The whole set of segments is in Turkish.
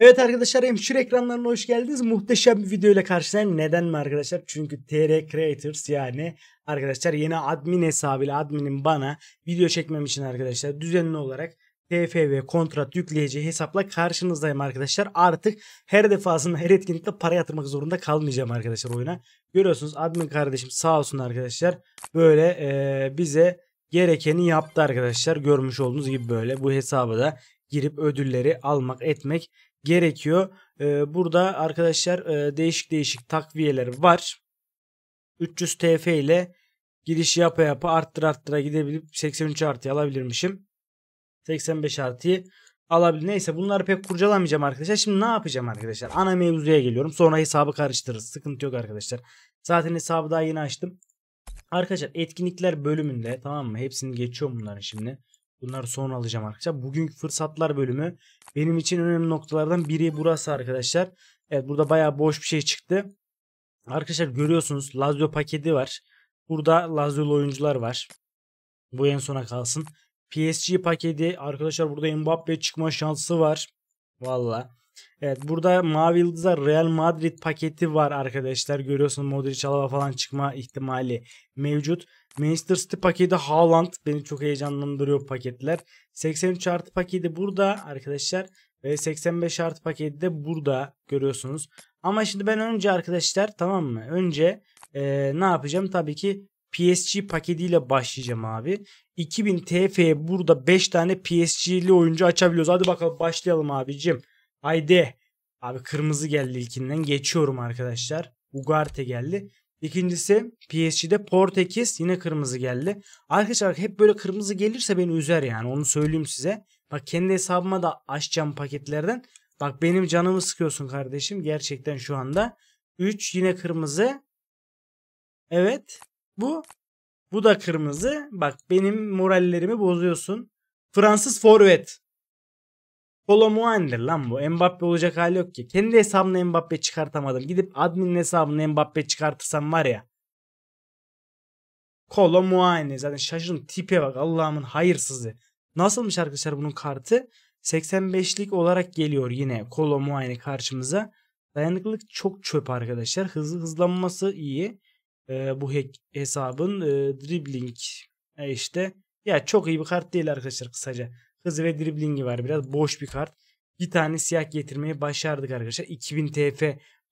Evet arkadaşlar hemşire ekranlarına hoş geldiniz. Muhteşem bir video ile karşınızdayım. Neden mi arkadaşlar? Çünkü TR Creators yani arkadaşlar yeni admin hesabıyla adminin bana video çekmem için arkadaşlar düzenli olarak TFV kontrat yükleyeceği hesapla karşınızdayım arkadaşlar. Artık her defasında her etkinlikte para yatırmak zorunda kalmayacağım arkadaşlar oyuna. Görüyorsunuz admin kardeşim sağ olsun arkadaşlar. Böyle ee, bize gerekeni yaptı arkadaşlar. Görmüş olduğunuz gibi böyle bu hesaba da girip ödülleri almak etmek gerekiyor. Ee, burada arkadaşlar e, değişik değişik takviyeler var. 300 TF ile giriş yapa yapa arttır arttıra gidebilip 83 artıyı alabilirmişim. 85 artıyı alabilir. Neyse bunları pek kurcalamayacağım arkadaşlar. Şimdi ne yapacağım arkadaşlar? Ana mevzuya geliyorum. Sonra hesabı karıştırırız. Sıkıntı yok arkadaşlar. Zaten hesabı daha yeni açtım. Arkadaşlar etkinlikler bölümünde tamam mı? Hepsini geçiyorum bunların şimdi. Bunları sonra alacağım arkadaşlar. Bugünkü fırsatlar bölümü benim için önemli noktalardan biri burası arkadaşlar. Evet burada baya boş bir şey çıktı. Arkadaşlar görüyorsunuz Lazio paketi var. Burada Lazio'lu oyuncular var. Bu en sona kalsın. PSG paketi arkadaşlar burada Mbappe çıkma şansı var. Valla. Evet burada mavi yıldızlar Real Madrid paketi var arkadaşlar. görüyorsunuz Modric Alaba falan çıkma ihtimali mevcut. Manchester City paketi Haaland beni çok heyecanlandırıyor paketler. 83 artı paketi burada arkadaşlar ve 85 artı paketi de burada görüyorsunuz. Ama şimdi ben önce arkadaşlar tamam mı? Önce ee, ne yapacağım? Tabii ki PSG paketiyle başlayacağım abi. 2000 TF'ye burada 5 tane PSG'li oyuncu açabiliyoruz. Hadi bakalım başlayalım abicim. Haydi. Abi kırmızı geldi ilkinden. Geçiyorum arkadaşlar. Ugarte geldi. İkincisi PSG'de Portekiz yine kırmızı geldi. Arkadaşlar hep böyle kırmızı gelirse beni üzer yani onu söyleyeyim size. Bak kendi hesabıma da açacağım paketlerden. Bak benim canımı sıkıyorsun kardeşim gerçekten şu anda. 3 yine kırmızı. Evet bu. Bu da kırmızı. Bak benim morallerimi bozuyorsun. Fransız forvet. Kolo Muani'dir lan bu. Mbappe olacak hali yok ki. Kendi hesabına Mbappe çıkartamadım. Gidip admin hesabına Mbappe çıkartırsam var ya. Kolo Muani. Zaten şaşırın tipe bak Allah'ımın hayırsızı. Nasılmış arkadaşlar bunun kartı? 85'lik olarak geliyor yine Kolo Muani karşımıza. Dayanıklılık çok çöp arkadaşlar. Hızlı hızlanması iyi. Ee, bu hesabın e, dribbling e işte ya çok iyi bir kart değil arkadaşlar kısaca. Hızı ve driblingi var. Biraz boş bir kart. Bir tane siyah getirmeyi başardık arkadaşlar. 2000 TF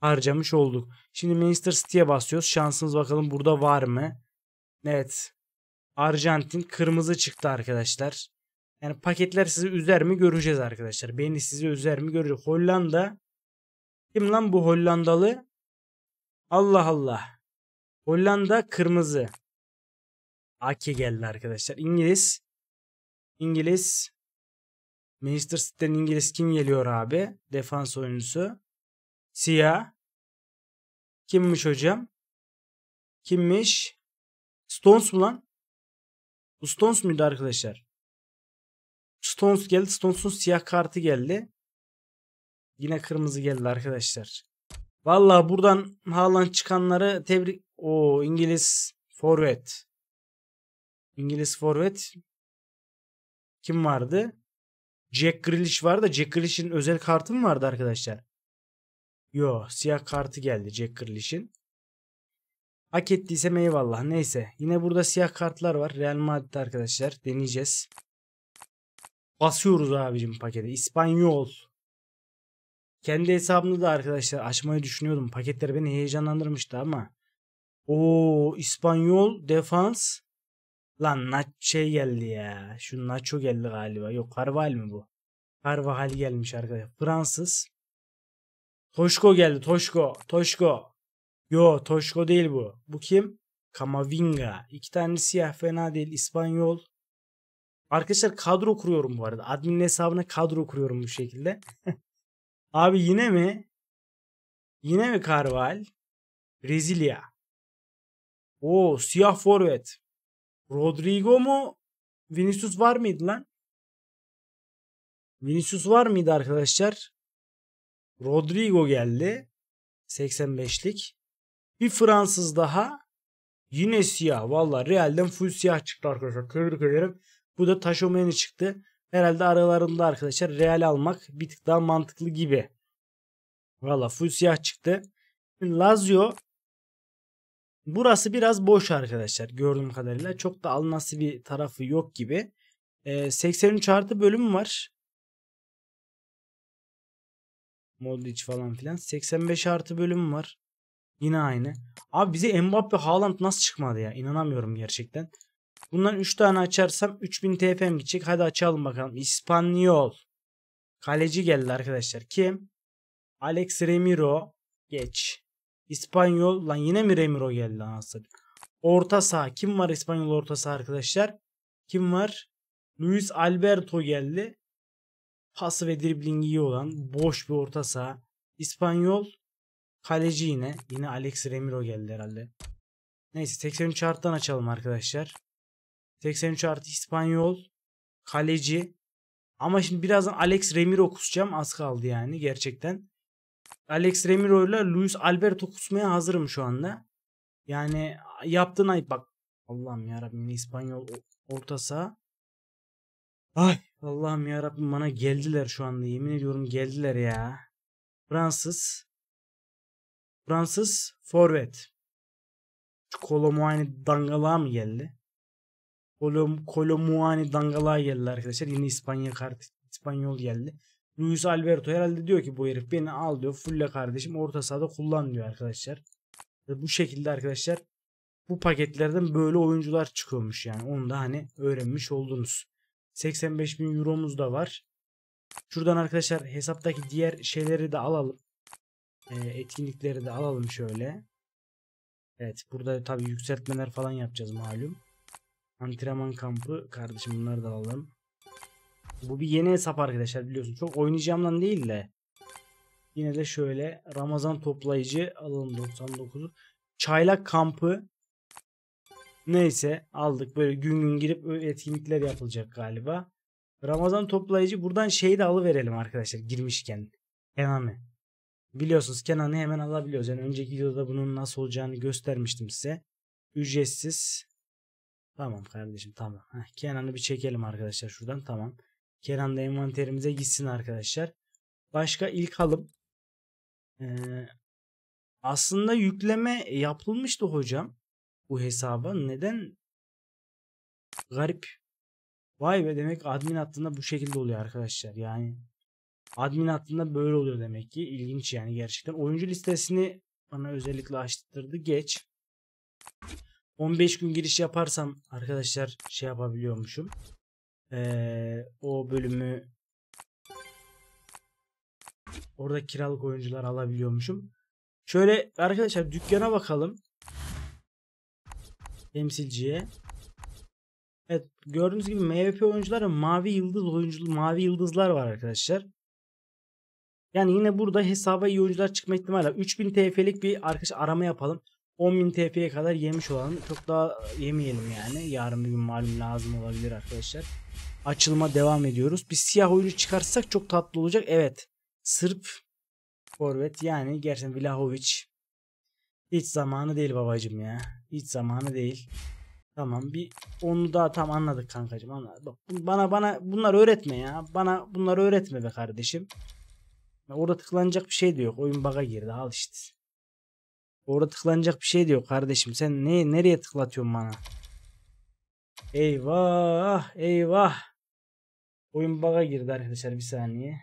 harcamış olduk. Şimdi Manchester City'ye basıyoruz. Şansımız bakalım burada var mı? Evet. Arjantin kırmızı çıktı arkadaşlar. Yani paketler sizi üzer mi göreceğiz arkadaşlar. Beni sizi üzer mi göreceğiz. Hollanda. Kim lan bu Hollandalı? Allah Allah. Hollanda kırmızı. Ake geldi arkadaşlar. İngiliz. İngiliz. Manchester City'den İngiliz kim geliyor abi? Defans oyuncusu. Siyah. Kimmiş hocam? Kimmiş? Stones mu lan? Bu Stones muydu arkadaşlar? Stones geldi. Stones'un siyah kartı geldi. Yine kırmızı geldi arkadaşlar. Valla buradan Haaland çıkanları tebrik... O İngiliz forvet. İngiliz forvet kim vardı? Jack Grealish var da Jack Grealish'in özel kartı mı vardı arkadaşlar? Yo siyah kartı geldi Jack Grealish'in. Hak ettiysem eyvallah neyse. Yine burada siyah kartlar var. Real Madrid arkadaşlar deneyeceğiz. Basıyoruz abicim paketi. İspanyol. Kendi hesabımda da arkadaşlar açmayı düşünüyordum. Paketler beni heyecanlandırmıştı ama. o İspanyol defans. Lan Nacho geldi ya. Şu Nacho geldi galiba. Yok Carval mi bu? Carval gelmiş arkadaşlar. Fransız. Toşko geldi. Toşko. Toşko. Yo Toşko değil bu. Bu kim? Kamavinga. İki tane siyah fena değil. İspanyol. Arkadaşlar kadro kuruyorum bu arada. Admin hesabına kadro kuruyorum bu şekilde. Abi yine mi? Yine mi Carval? Brezilya. O siyah forvet. Rodrigo mu? Vinicius var mıydı lan? Vinicius var mıydı arkadaşlar? Rodrigo geldi. 85'lik. Bir Fransız daha. Yine siyah. Valla Real'den full siyah çıktı arkadaşlar. Tebrik ederim. Bu da Taşomeni çıktı. Herhalde aralarında arkadaşlar Real almak bir tık daha mantıklı gibi. Valla full siyah çıktı. Lazio Burası biraz boş arkadaşlar gördüğüm kadarıyla. Çok da alınası bir tarafı yok gibi. E, ee, 83 artı bölüm var. Modric falan filan. 85 artı bölüm var. Yine aynı. Abi bize Mbappe Haaland nasıl çıkmadı ya? İnanamıyorum gerçekten. Bundan 3 tane açarsam 3000 TF'm gidecek. Hadi açalım bakalım. İspanyol. Kaleci geldi arkadaşlar. Kim? Alex Remiro. Geç. İspanyol lan yine mi Remiro geldi anasını. Orta saha kim var İspanyol orta saha arkadaşlar? Kim var? Luis Alberto geldi. Pası ve driblingi iyi olan boş bir orta saha. İspanyol kaleci yine. Yine Alex Remiro geldi herhalde. Neyse 83 arttan açalım arkadaşlar. 83 artı İspanyol kaleci. Ama şimdi birazdan Alex Remiro kusacağım. Az kaldı yani gerçekten. Alex Remiro ile Luis Alberto kusmaya hazırım şu anda. Yani yaptığın ay bak. Allah'ım yarabbim İspanyol orta saha. Ay Allah'ım yarabbim bana geldiler şu anda yemin ediyorum geldiler ya. Fransız. Fransız forvet. Şu Kolomuani dangalağa mı geldi? Kolom, Kolomuani dangalağa geldi arkadaşlar. Yine İspanya kart İspanyol geldi. Luis Alberto herhalde diyor ki bu herif beni al diyor. Fulle kardeşim orta sahada kullan diyor arkadaşlar. Ve bu şekilde arkadaşlar bu paketlerden böyle oyuncular çıkıyormuş yani. Onu da hani öğrenmiş oldunuz. 85 bin euromuz da var. Şuradan arkadaşlar hesaptaki diğer şeyleri de alalım. E, etkinlikleri de alalım şöyle. Evet burada tabi yükseltmeler falan yapacağız malum. Antrenman kampı kardeşim bunları da alalım. Bu bir yeni hesap arkadaşlar biliyorsun. Çok oynayacağımdan değil de. Yine de şöyle Ramazan toplayıcı alalım 99'u. Çaylak kampı neyse aldık. Böyle gün gün girip etkinlikler yapılacak galiba. Ramazan toplayıcı buradan şeyi de alıverelim arkadaşlar girmişken. Kenan'ı. Biliyorsunuz Kenan'ı hemen alabiliyoruz. Yani önceki videoda bunun nasıl olacağını göstermiştim size. Ücretsiz. Tamam kardeşim tamam. Kenan'ı bir çekelim arkadaşlar şuradan tamam. Kenan da envanterimize gitsin arkadaşlar. Başka ilk halım. Ee, aslında yükleme yapılmıştı hocam bu hesaba. Neden? Garip. Vay be demek admin hattında bu şekilde oluyor arkadaşlar. Yani admin hattında böyle oluyor demek ki. İlginç yani gerçekten. Oyuncu listesini bana özellikle açtırdı. Geç. 15 gün giriş yaparsam arkadaşlar şey yapabiliyormuşum. Ee, o bölümü orada kiralık oyuncular alabiliyormuşum. Şöyle arkadaşlar dükkana bakalım. Temsilciye. Evet gördüğünüz gibi MVP oyuncuları mavi yıldız oyuncu mavi yıldızlar var arkadaşlar. Yani yine burada hesaba iyi oyuncular çıkma ihtimali var. 3000 TF'lik bir arkadaş arama yapalım. 10.000 TP'ye kadar yemiş olalım. Çok daha yemeyelim yani. Yarın bir gün malum lazım olabilir arkadaşlar. Açılıma devam ediyoruz. Bir siyah oyuncu çıkarsak çok tatlı olacak. Evet. Sırp forvet yani gerçekten Vlahovic. Hiç zamanı değil babacım ya. Hiç zamanı değil. Tamam bir onu daha tam anladık kankacım. Anladık. bana bana bunlar öğretme ya. Bana bunları öğretme be kardeşim. Orada tıklanacak bir şey de yok. Oyun baga girdi. Al işte. Orada tıklanacak bir şey diyor kardeşim. Sen ne nereye tıklatıyorsun bana? Eyvah eyvah. Oyun baga girdi arkadaşlar bir saniye.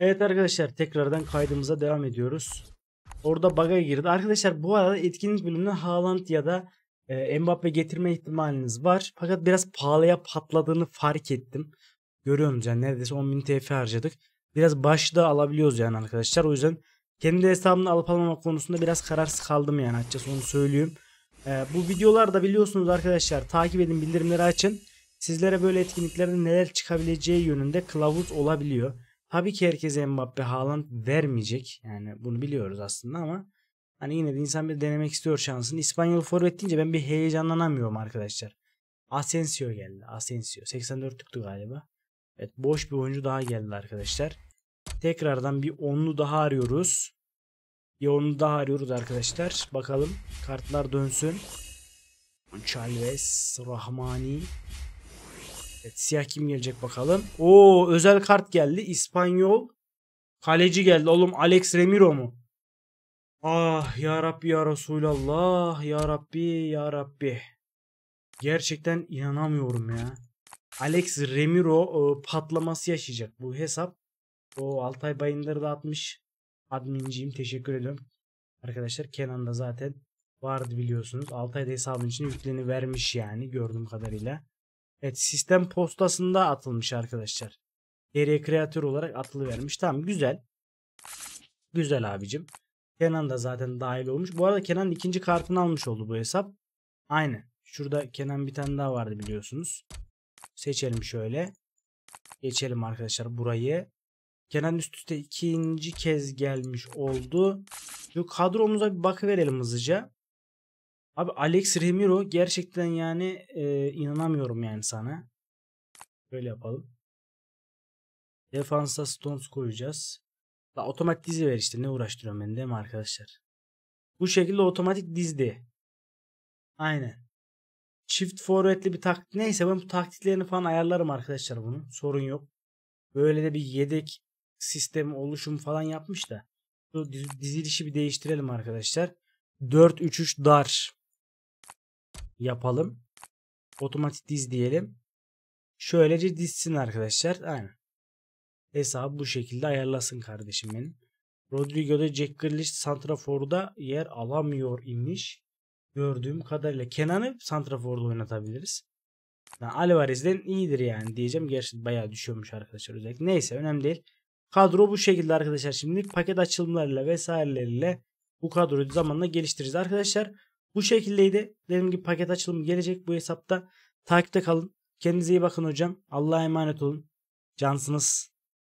Evet arkadaşlar tekrardan kaydımıza devam ediyoruz. Orada baga girdi. Arkadaşlar bu arada etkinlik bölümünde Haaland ya da e, Mbappe getirme ihtimaliniz var. Fakat biraz pahalıya patladığını fark ettim. Görüyorsunuz yani neredeyse 10.000 TF harcadık. Biraz başta alabiliyoruz yani arkadaşlar. O yüzden kendi hesabını alıp almama konusunda biraz kararsız kaldım yani açıkçası onu söyleyeyim. Ee, bu videolarda biliyorsunuz arkadaşlar takip edin bildirimleri açın. Sizlere böyle etkinliklerde neler çıkabileceği yönünde kılavuz olabiliyor. Tabii ki herkese Mbappe Haaland vermeyecek. Yani bunu biliyoruz aslında ama hani yine de insan bir denemek istiyor şansını. İspanyol forvet deyince ben bir heyecanlanamıyorum arkadaşlar. Asensio geldi. Asensio. 84'lüktü galiba. Evet boş bir oyuncu daha geldi arkadaşlar. Tekrardan bir onlu daha arıyoruz. Bir onlu daha arıyoruz arkadaşlar. Bakalım kartlar dönsün. Chalves, Rahmani. Evet, siyah kim gelecek bakalım. Oo özel kart geldi. İspanyol. Kaleci geldi. Oğlum Alex Remiro mu? Ah ya Rabbi ya Resulallah. Ya Rabbi ya Rabbi. Gerçekten inanamıyorum ya. Alex Remiro e, patlaması yaşayacak bu hesap. O Altay Bayındır da atmış. Adminciyim teşekkür ediyorum. Arkadaşlar Kenan da zaten vardı biliyorsunuz. Altay da hesabın içine yükleni vermiş yani gördüğüm kadarıyla. Evet sistem postasında atılmış arkadaşlar. Geriye kreatör olarak atılı vermiş. Tamam güzel. Güzel abicim. Kenan da zaten dahil olmuş. Bu arada Kenan ikinci kartını almış oldu bu hesap. Aynı. Şurada Kenan bir tane daha vardı biliyorsunuz. Seçelim şöyle. Geçelim arkadaşlar burayı. Kenan üst üste ikinci kez gelmiş oldu. Şu kadromuza bir bakıverelim hızlıca. Abi Alex Remiro gerçekten yani e, inanamıyorum yani sana. Böyle yapalım. Defansa Stones koyacağız. La otomatik dizi ver işte ne uğraştırıyorum ben değil mi arkadaşlar? Bu şekilde otomatik dizdi. Aynen. Çift forvetli bir taktik. Neyse ben bu taktiklerini falan ayarlarım arkadaşlar bunun. Sorun yok. Böyle de bir yedek sistem oluşum falan yapmış da bu dizilişi bir değiştirelim arkadaşlar. 4-3-3 dar yapalım. Otomatik diz diyelim. Şöylece dizsin arkadaşlar. Aynen. Hesabı bu şekilde ayarlasın kardeşim benim. Rodrigo'da Jack Grealish Santrafor'da yer alamıyor imiş. Gördüğüm kadarıyla Kenan'ı Santrafor'da oynatabiliriz. Yani Alvarez'den iyidir yani diyeceğim. Gerçi bayağı düşüyormuş arkadaşlar özellikle. Neyse önemli değil. Kadro bu şekilde arkadaşlar Şimdi paket açılımlarıyla vesaireleriyle bu kadroyu zamanla geliştiririz arkadaşlar. Bu şekildeydi. Dediğim gibi paket açılımı gelecek bu hesapta. Takipte kalın. Kendinize iyi bakın hocam. Allah'a emanet olun. Cansınız.